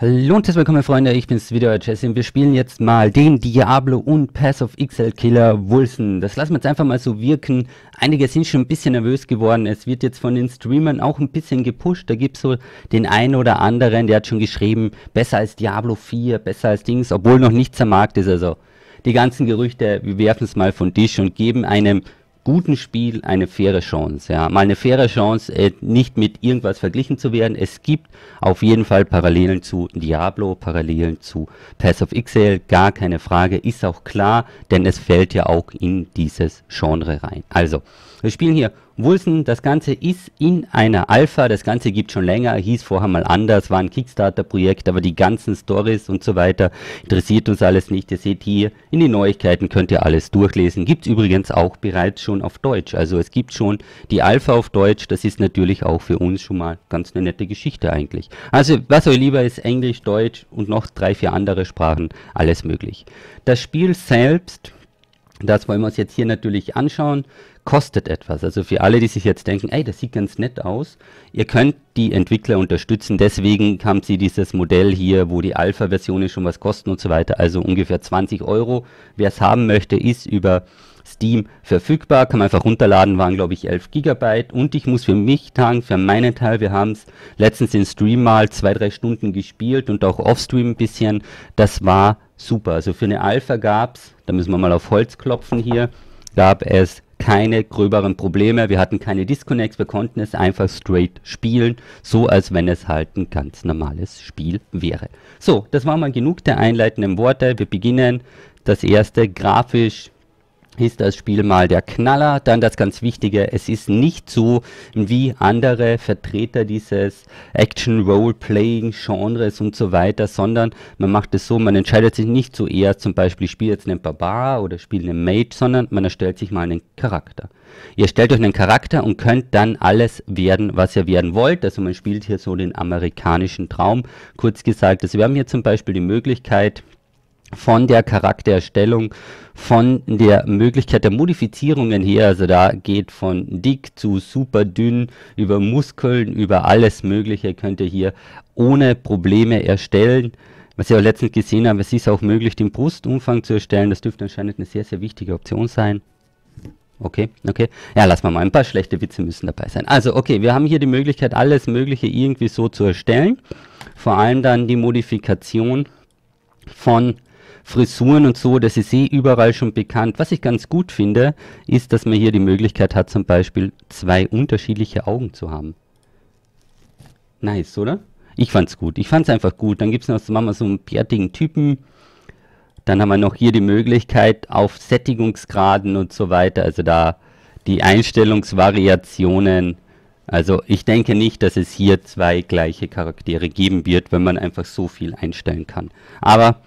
Hallo und willkommen Freunde, ich bin's wieder, Jesse und wir spielen jetzt mal den Diablo und Pass of XL Killer Wilson. Das lassen wir jetzt einfach mal so wirken. Einige sind schon ein bisschen nervös geworden, es wird jetzt von den Streamern auch ein bisschen gepusht. Da gibt's so den einen oder anderen, der hat schon geschrieben, besser als Diablo 4, besser als Dings, obwohl noch nichts am Markt ist. Also die ganzen Gerüchte, wir werfen es mal von Tisch und geben einem guten Spiel eine faire Chance. Ja, mal eine faire Chance, äh, nicht mit irgendwas verglichen zu werden. Es gibt auf jeden Fall Parallelen zu Diablo, Parallelen zu Pass of Exile, gar keine Frage. Ist auch klar, denn es fällt ja auch in dieses Genre rein. Also, wir spielen hier Wilson, das Ganze ist in einer Alpha, das Ganze gibt schon länger, hieß vorher mal anders, war ein Kickstarter-Projekt, aber die ganzen Stories und so weiter interessiert uns alles nicht. Ihr seht hier in den Neuigkeiten könnt ihr alles durchlesen. Gibt es übrigens auch bereits schon auf Deutsch. Also es gibt schon die Alpha auf Deutsch, das ist natürlich auch für uns schon mal ganz eine nette Geschichte eigentlich. Also was euch lieber ist, Englisch, Deutsch und noch drei, vier andere Sprachen, alles möglich. Das Spiel selbst, das wollen wir uns jetzt hier natürlich anschauen kostet etwas. Also für alle, die sich jetzt denken, ey, das sieht ganz nett aus, ihr könnt die Entwickler unterstützen. Deswegen haben sie dieses Modell hier, wo die Alpha-Versionen schon was kosten und so weiter. Also ungefähr 20 Euro. Wer es haben möchte, ist über Steam verfügbar. Kann man einfach runterladen, waren glaube ich 11 Gigabyte. Und ich muss für mich sagen, für meinen Teil, wir haben es letztens den Stream mal zwei, drei Stunden gespielt und auch offstream ein bisschen. Das war super. Also für eine Alpha gab es, da müssen wir mal auf Holz klopfen hier, gab es keine gröberen Probleme, wir hatten keine Disconnects, wir konnten es einfach straight spielen, so als wenn es halt ein ganz normales Spiel wäre. So, das war mal genug der einleitenden Worte, wir beginnen das erste grafisch ist das Spiel mal der Knaller. Dann das ganz Wichtige, es ist nicht so wie andere Vertreter dieses Action-Role-Playing-Genres und so weiter, sondern man macht es so, man entscheidet sich nicht zuerst zum Beispiel, spielt jetzt einen Barbar oder spielt einen Mage, sondern man erstellt sich mal einen Charakter. Ihr stellt euch einen Charakter und könnt dann alles werden, was ihr werden wollt. Also man spielt hier so den amerikanischen Traum. Kurz gesagt, also wir haben hier zum Beispiel die Möglichkeit, von der Charakterstellung, von der Möglichkeit der Modifizierungen her. Also da geht von dick zu super dünn, über Muskeln, über alles Mögliche könnt ihr hier ohne Probleme erstellen. Was ihr auch letztens gesehen habt, es ist auch möglich, den Brustumfang zu erstellen. Das dürfte anscheinend eine sehr, sehr wichtige Option sein. Okay, okay. Ja, lass mal mal. Ein paar schlechte Witze müssen dabei sein. Also, okay, wir haben hier die Möglichkeit, alles Mögliche irgendwie so zu erstellen. Vor allem dann die Modifikation von Frisuren und so, das ist eh überall schon bekannt. Was ich ganz gut finde, ist, dass man hier die Möglichkeit hat, zum Beispiel zwei unterschiedliche Augen zu haben. Nice, oder? Ich fand's gut. Ich fand's einfach gut. Dann gibt's noch so manchmal so einen bärtigen Typen. Dann haben wir noch hier die Möglichkeit auf Sättigungsgraden und so weiter. Also da die Einstellungsvariationen. Also ich denke nicht, dass es hier zwei gleiche Charaktere geben wird, wenn man einfach so viel einstellen kann. Aber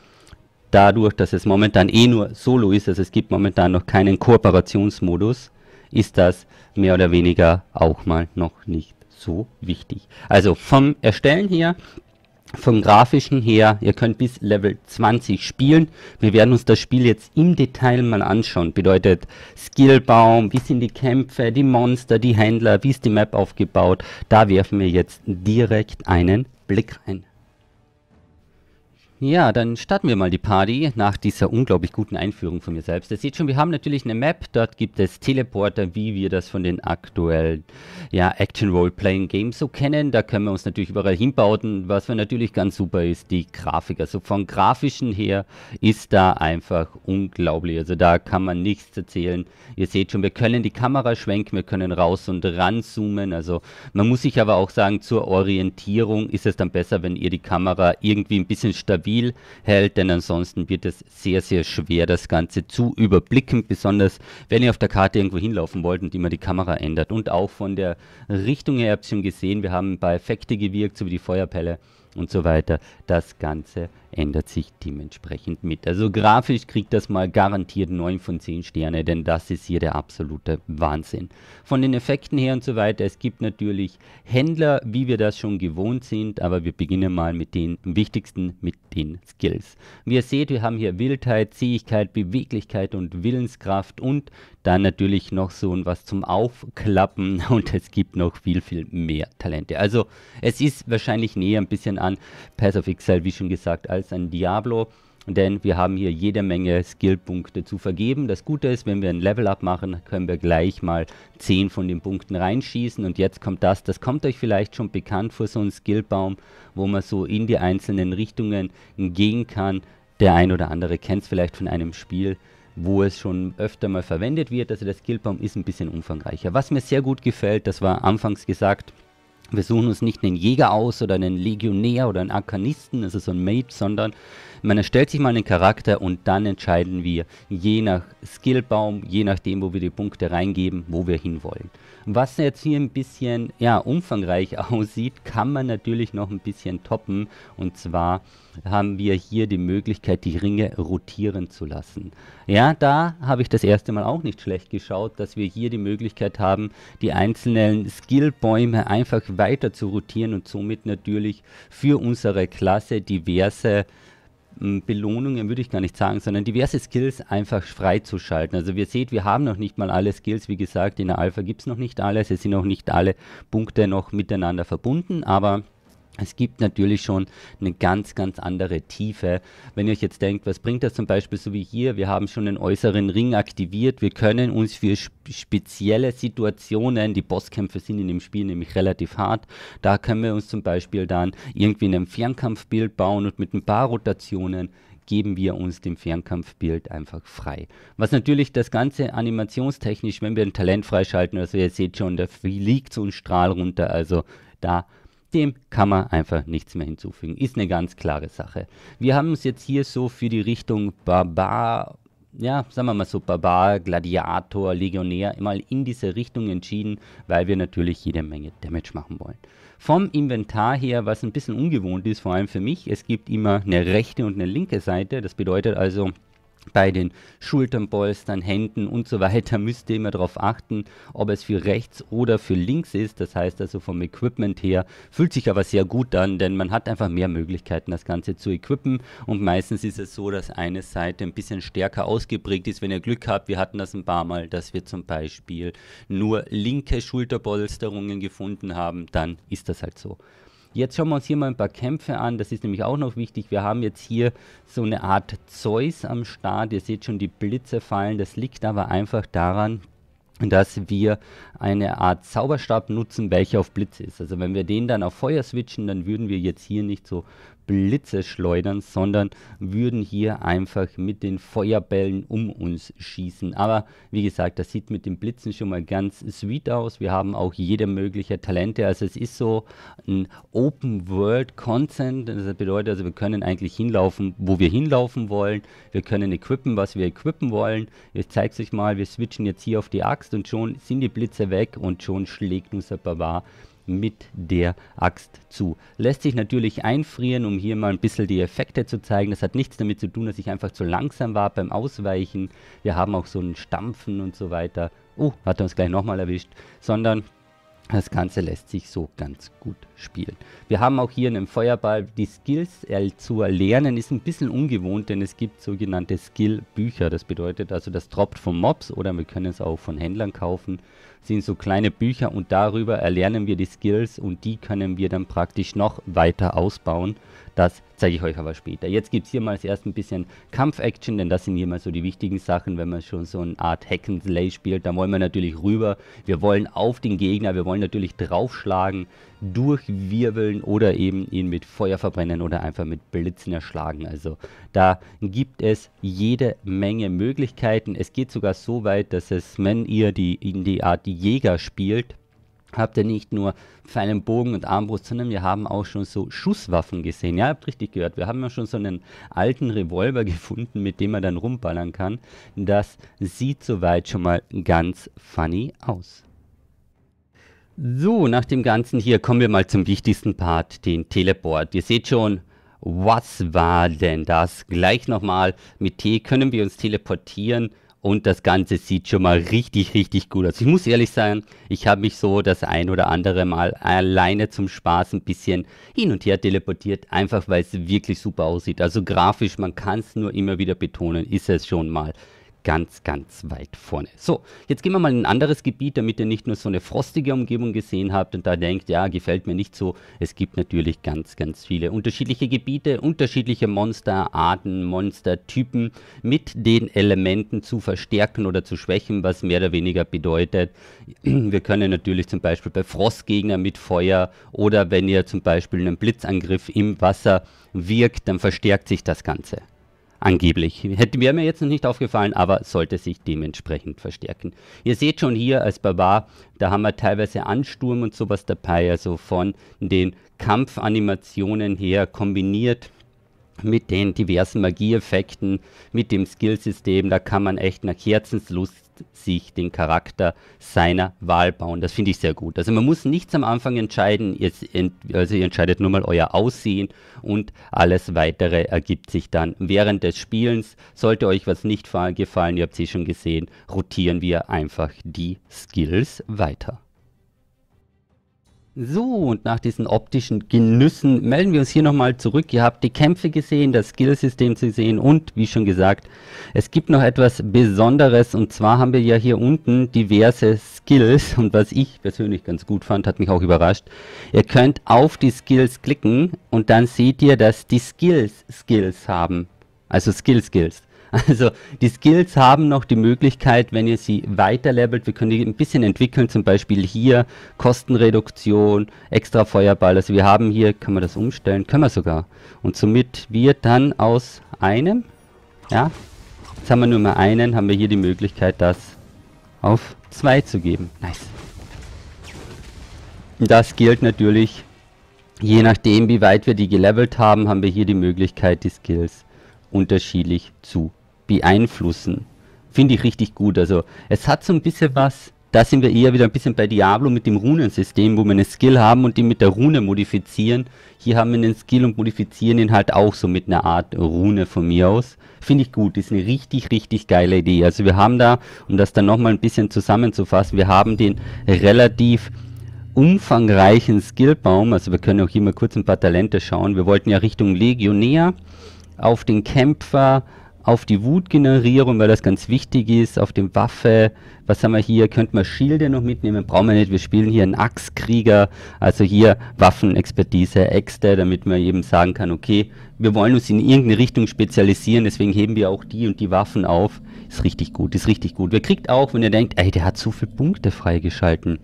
dadurch, dass es momentan eh nur solo ist, also es gibt momentan noch keinen Kooperationsmodus, ist das mehr oder weniger auch mal noch nicht so wichtig. Also vom Erstellen her, vom Grafischen her, ihr könnt bis Level 20 spielen. Wir werden uns das Spiel jetzt im Detail mal anschauen. Bedeutet Skillbaum, wie sind die Kämpfe, die Monster, die Händler, wie ist die Map aufgebaut. Da werfen wir jetzt direkt einen Blick rein. Ja, dann starten wir mal die Party nach dieser unglaublich guten Einführung von mir selbst. Ihr seht schon, wir haben natürlich eine Map, dort gibt es Teleporter, wie wir das von den aktuellen ja, Action-Role-Playing-Games so kennen. Da können wir uns natürlich überall hinbauten, was natürlich ganz super ist, die Grafik. Also von grafischen her ist da einfach unglaublich. Also da kann man nichts erzählen. Ihr seht schon, wir können die Kamera schwenken, wir können raus und ranzoomen. Also man muss sich aber auch sagen, zur Orientierung ist es dann besser, wenn ihr die Kamera irgendwie ein bisschen stabil stabil hält, denn ansonsten wird es sehr, sehr schwer, das Ganze zu überblicken, besonders wenn ihr auf der Karte irgendwo hinlaufen wollt und immer die Kamera ändert. Und auch von der Richtung her, habt ihr schon gesehen, wir haben bei Effekte gewirkt, so wie die Feuerpelle und so weiter, das Ganze ändert sich dementsprechend mit. Also grafisch kriegt das mal garantiert 9 von 10 Sterne, denn das ist hier der absolute Wahnsinn. Von den Effekten her und so weiter, es gibt natürlich Händler, wie wir das schon gewohnt sind, aber wir beginnen mal mit den wichtigsten, mit den Skills. Wie ihr seht, wir haben hier Wildheit, Zähigkeit, Beweglichkeit und Willenskraft und dann natürlich noch so ein was zum Aufklappen und es gibt noch viel, viel mehr Talente. Also es ist wahrscheinlich näher ein bisschen an Pass of Exile, wie schon gesagt, als als ein Diablo, denn wir haben hier jede Menge Skillpunkte zu vergeben. Das Gute ist, wenn wir ein Level-Up machen, können wir gleich mal 10 von den Punkten reinschießen. Und jetzt kommt das, das kommt euch vielleicht schon bekannt vor, so ein Skillbaum, wo man so in die einzelnen Richtungen gehen kann. Der ein oder andere kennt es vielleicht von einem Spiel, wo es schon öfter mal verwendet wird. Also der Skillbaum ist ein bisschen umfangreicher. Was mir sehr gut gefällt, das war anfangs gesagt, wir suchen uns nicht einen Jäger aus oder einen Legionär oder einen Arkanisten, das ist so ein Mate, sondern man erstellt sich mal einen Charakter und dann entscheiden wir je nach Skillbaum, je nachdem, wo wir die Punkte reingeben, wo wir hinwollen. Was jetzt hier ein bisschen ja, umfangreich aussieht, kann man natürlich noch ein bisschen toppen. Und zwar haben wir hier die Möglichkeit, die Ringe rotieren zu lassen. Ja, da habe ich das erste Mal auch nicht schlecht geschaut, dass wir hier die Möglichkeit haben, die einzelnen Skillbäume einfach weiter zu rotieren und somit natürlich für unsere Klasse diverse Belohnungen würde ich gar nicht sagen, sondern diverse Skills einfach freizuschalten. Also wir seht, wir haben noch nicht mal alle Skills, wie gesagt, in der Alpha gibt es noch nicht alles, es sind noch nicht alle Punkte noch miteinander verbunden, aber es gibt natürlich schon eine ganz, ganz andere Tiefe. Wenn ihr euch jetzt denkt, was bringt das zum Beispiel so wie hier? Wir haben schon den äußeren Ring aktiviert. Wir können uns für spezielle Situationen, die Bosskämpfe sind in dem Spiel nämlich relativ hart, da können wir uns zum Beispiel dann irgendwie in einem Fernkampfbild bauen und mit ein paar Rotationen geben wir uns dem Fernkampfbild einfach frei. Was natürlich das Ganze animationstechnisch, wenn wir ein Talent freischalten, also ihr seht schon, da fliegt so ein Strahl runter, also da dem kann man einfach nichts mehr hinzufügen. Ist eine ganz klare Sache. Wir haben es jetzt hier so für die Richtung Barbar, ja, sagen wir mal so Barbar, Gladiator, Legionär, mal in diese Richtung entschieden, weil wir natürlich jede Menge Damage machen wollen. Vom Inventar her, was ein bisschen ungewohnt ist, vor allem für mich, es gibt immer eine rechte und eine linke Seite. Das bedeutet also, bei den Schulternpolstern, Händen und so weiter müsst ihr immer darauf achten, ob es für rechts oder für links ist. Das heißt also vom Equipment her fühlt sich aber sehr gut an, denn man hat einfach mehr Möglichkeiten, das Ganze zu equippen. Und meistens ist es so, dass eine Seite ein bisschen stärker ausgeprägt ist. Wenn ihr Glück habt, wir hatten das ein paar Mal, dass wir zum Beispiel nur linke Schulterpolsterungen gefunden haben, dann ist das halt so. Jetzt schauen wir uns hier mal ein paar Kämpfe an. Das ist nämlich auch noch wichtig. Wir haben jetzt hier so eine Art Zeus am Start. Ihr seht schon die Blitze fallen. Das liegt aber einfach daran, dass wir eine Art Zauberstab nutzen, welcher auf Blitz ist. Also wenn wir den dann auf Feuer switchen, dann würden wir jetzt hier nicht so Blitze schleudern, sondern würden hier einfach mit den Feuerbällen um uns schießen. Aber wie gesagt, das sieht mit den Blitzen schon mal ganz sweet aus. Wir haben auch jede mögliche Talente. Also es ist so ein Open World Content. Das bedeutet also, wir können eigentlich hinlaufen, wo wir hinlaufen wollen. Wir können equippen, was wir equippen wollen. Ich zeige es euch mal, wir switchen jetzt hier auf die Axt und schon sind die Blitze weg und schon schlägt unser Barbar mit der Axt zu. Lässt sich natürlich einfrieren, um hier mal ein bisschen die Effekte zu zeigen. Das hat nichts damit zu tun, dass ich einfach zu langsam war beim Ausweichen. Wir haben auch so ein Stampfen und so weiter. Oh, hat er uns gleich nochmal erwischt. Sondern das Ganze lässt sich so ganz gut spielen. Wir haben auch hier einen Feuerball. Die Skills zu erlernen ist ein bisschen ungewohnt, denn es gibt sogenannte Skill-Bücher. Das bedeutet also, das droppt von Mobs oder wir können es auch von Händlern kaufen sind so kleine Bücher und darüber erlernen wir die Skills und die können wir dann praktisch noch weiter ausbauen. Das zeige ich euch aber später. Jetzt gibt es hier mal erst ein bisschen Kampf-Action, denn das sind hier mal so die wichtigen Sachen, wenn man schon so eine Art hack slay spielt. Da wollen wir natürlich rüber, wir wollen auf den Gegner, wir wollen natürlich draufschlagen, durchwirbeln oder eben ihn mit Feuer verbrennen oder einfach mit Blitzen erschlagen. Also da gibt es jede Menge Möglichkeiten. Es geht sogar so weit, dass es, wenn ihr die, in die Art die Jäger spielt, habt ihr nicht nur feinen Bogen und Armbrust, sondern wir haben auch schon so Schusswaffen gesehen. Ja, habt richtig gehört. Wir haben ja schon so einen alten Revolver gefunden, mit dem man dann rumballern kann. Das sieht soweit schon mal ganz funny aus. So, nach dem Ganzen hier kommen wir mal zum wichtigsten Part, den Teleport. Ihr seht schon, was war denn das? Gleich nochmal, mit T können wir uns teleportieren und das Ganze sieht schon mal richtig, richtig gut aus. Ich muss ehrlich sagen, ich habe mich so das ein oder andere Mal alleine zum Spaß ein bisschen hin und her teleportiert, einfach weil es wirklich super aussieht. Also grafisch, man kann es nur immer wieder betonen, ist es schon mal ganz, ganz weit vorne. So, jetzt gehen wir mal in ein anderes Gebiet, damit ihr nicht nur so eine frostige Umgebung gesehen habt und da denkt, ja, gefällt mir nicht so. Es gibt natürlich ganz, ganz viele unterschiedliche Gebiete, unterschiedliche Monsterarten, Monstertypen mit den Elementen zu verstärken oder zu schwächen, was mehr oder weniger bedeutet. Wir können natürlich zum Beispiel bei Frostgegnern mit Feuer oder wenn ihr zum Beispiel einen Blitzangriff im Wasser wirkt, dann verstärkt sich das Ganze. Angeblich. Hätte, wäre mir jetzt noch nicht aufgefallen, aber sollte sich dementsprechend verstärken. Ihr seht schon hier als Barbar, da haben wir teilweise Ansturm und sowas dabei, also von den Kampfanimationen her kombiniert mit den diversen Magieeffekten, mit dem Skillsystem, da kann man echt nach Herzenslust sich den Charakter seiner Wahl bauen. Das finde ich sehr gut. Also man muss nichts am Anfang entscheiden, jetzt also ihr entscheidet nur mal euer Aussehen und alles weitere ergibt sich dann während des Spielens. Sollte euch was nicht gefallen, ihr habt es eh schon gesehen, rotieren wir einfach die Skills weiter. So, und nach diesen optischen Genüssen melden wir uns hier nochmal zurück. Ihr habt die Kämpfe gesehen, das Skillsystem zu sehen und, wie schon gesagt, es gibt noch etwas Besonderes. Und zwar haben wir ja hier unten diverse Skills. Und was ich persönlich ganz gut fand, hat mich auch überrascht. Ihr könnt auf die Skills klicken und dann seht ihr, dass die Skills Skills haben. Also Skill Skills. Also die Skills haben noch die Möglichkeit, wenn ihr sie weiterlevelt, wir können die ein bisschen entwickeln, zum Beispiel hier Kostenreduktion, extra Feuerball. Also wir haben hier, kann man das umstellen? Können wir sogar. Und somit wird dann aus einem, ja, jetzt haben wir nur mal einen, haben wir hier die Möglichkeit, das auf zwei zu geben. Nice. Das gilt natürlich, je nachdem wie weit wir die gelevelt haben, haben wir hier die Möglichkeit, die Skills unterschiedlich zu beeinflussen. Finde ich richtig gut. Also es hat so ein bisschen was, da sind wir eher wieder ein bisschen bei Diablo mit dem Runensystem, wo wir eine Skill haben und die mit der Rune modifizieren. Hier haben wir einen Skill und modifizieren ihn halt auch so mit einer Art Rune von mir aus. Finde ich gut, ist eine richtig, richtig geile Idee. Also wir haben da, um das dann nochmal ein bisschen zusammenzufassen, wir haben den relativ umfangreichen Skillbaum. Also wir können auch hier mal kurz ein paar Talente schauen. Wir wollten ja Richtung Legionär auf den Kämpfer, auf die Wutgenerierung, weil das ganz wichtig ist, auf die Waffe, was haben wir hier, könnte man Schilde noch mitnehmen, brauchen wir nicht, wir spielen hier einen Axtkrieger, also hier Waffenexpertise, Äxte, damit man eben sagen kann, okay, wir wollen uns in irgendeine Richtung spezialisieren, deswegen heben wir auch die und die Waffen auf, ist richtig gut, ist richtig gut. Wer kriegt auch, wenn ihr denkt, ey, der hat so viele Punkte freigeschalten,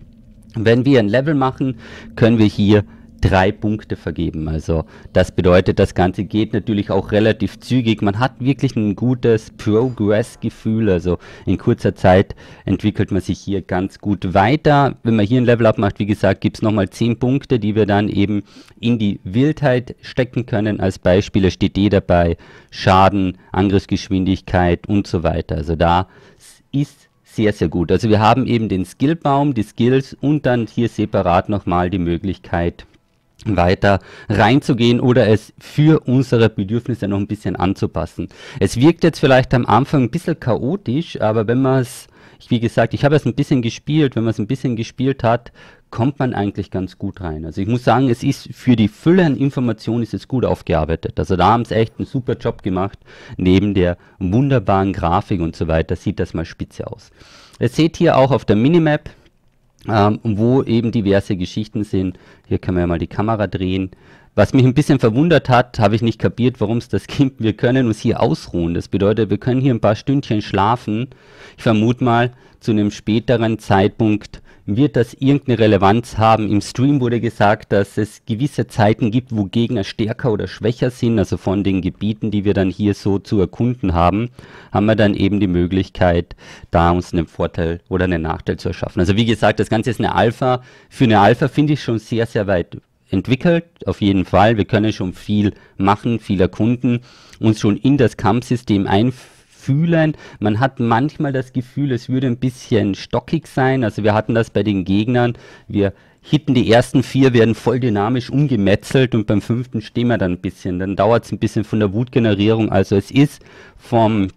wenn wir ein Level machen, können wir hier drei Punkte vergeben. Also das bedeutet, das Ganze geht natürlich auch relativ zügig. Man hat wirklich ein gutes Progress-Gefühl. Also in kurzer Zeit entwickelt man sich hier ganz gut weiter. Wenn man hier ein Level-Up macht, wie gesagt, gibt es nochmal zehn Punkte, die wir dann eben in die Wildheit stecken können. Als Beispiel, da steht D eh dabei, Schaden, Angriffsgeschwindigkeit und so weiter. Also da ist sehr, sehr gut. Also wir haben eben den Skillbaum, die Skills und dann hier separat nochmal die Möglichkeit, weiter reinzugehen oder es für unsere Bedürfnisse noch ein bisschen anzupassen. Es wirkt jetzt vielleicht am Anfang ein bisschen chaotisch, aber wenn man es, wie gesagt, ich habe es ein bisschen gespielt, wenn man es ein bisschen gespielt hat, kommt man eigentlich ganz gut rein. Also ich muss sagen, es ist für die Fülle an Informationen ist es gut aufgearbeitet. Also da haben sie echt einen super Job gemacht. Neben der wunderbaren Grafik und so weiter sieht das mal spitze aus. Ihr seht hier auch auf der Minimap, ähm, wo eben diverse Geschichten sind. Hier können wir mal die Kamera drehen. Was mich ein bisschen verwundert hat, habe ich nicht kapiert, warum es das gibt. Wir können uns hier ausruhen. Das bedeutet, wir können hier ein paar Stündchen schlafen. Ich vermute mal, zu einem späteren Zeitpunkt wird das irgendeine Relevanz haben? Im Stream wurde gesagt, dass es gewisse Zeiten gibt, wo Gegner stärker oder schwächer sind. Also von den Gebieten, die wir dann hier so zu erkunden haben, haben wir dann eben die Möglichkeit, da uns einen Vorteil oder einen Nachteil zu erschaffen. Also wie gesagt, das Ganze ist eine Alpha. Für eine Alpha finde ich schon sehr, sehr weit entwickelt, auf jeden Fall. Wir können schon viel machen, viel erkunden, uns schon in das Kampfsystem einführen fühlen. Man hat manchmal das Gefühl, es würde ein bisschen stockig sein. Also wir hatten das bei den Gegnern. Wir hitten die ersten vier, werden voll dynamisch umgemetzelt und beim fünften stehen wir dann ein bisschen. Dann dauert es ein bisschen von der Wutgenerierung. Also es ist vom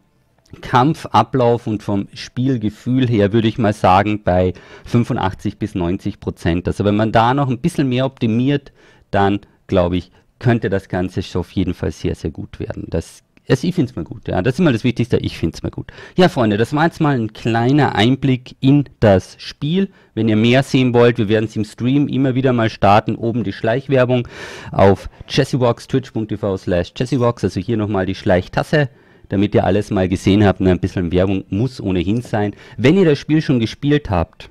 Kampfablauf und vom Spielgefühl her würde ich mal sagen bei 85 bis 90 Prozent. Also wenn man da noch ein bisschen mehr optimiert, dann glaube ich, könnte das Ganze schon auf jeden Fall sehr, sehr gut werden. Das also ich finde es mal gut, ja. Das ist immer das Wichtigste, ich finde es mal gut. Ja, Freunde, das war jetzt mal ein kleiner Einblick in das Spiel. Wenn ihr mehr sehen wollt, wir werden es im Stream immer wieder mal starten. Oben die Schleichwerbung auf Chessybox, twitch.tv slash Chessybox. Also hier nochmal die Schleichtasse damit ihr alles mal gesehen habt. ein bisschen Werbung muss ohnehin sein. Wenn ihr das Spiel schon gespielt habt,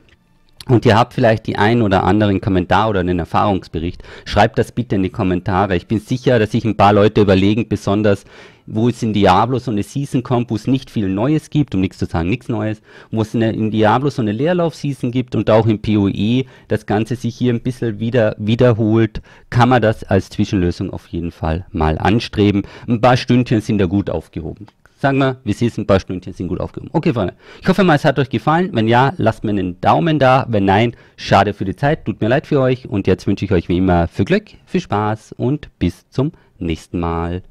und ihr habt vielleicht die ein oder anderen Kommentar oder einen Erfahrungsbericht. Schreibt das bitte in die Kommentare. Ich bin sicher, dass sich ein paar Leute überlegen, besonders wo es in Diablo so eine Season kommt, wo es nicht viel Neues gibt, um nichts zu sagen, nichts Neues, wo es eine, in Diablo so eine Leerlauf-Season gibt und auch im PoE das Ganze sich hier ein bisschen wieder, wiederholt, kann man das als Zwischenlösung auf jeden Fall mal anstreben. Ein paar Stündchen sind da gut aufgehoben. Sagen wir, wir Sie es ein paar Stündchen sind gut aufgehoben. Okay, Freunde. Ich hoffe mal, es hat euch gefallen. Wenn ja, lasst mir einen Daumen da. Wenn nein, schade für die Zeit. Tut mir leid für euch. Und jetzt wünsche ich euch wie immer viel Glück, viel Spaß und bis zum nächsten Mal.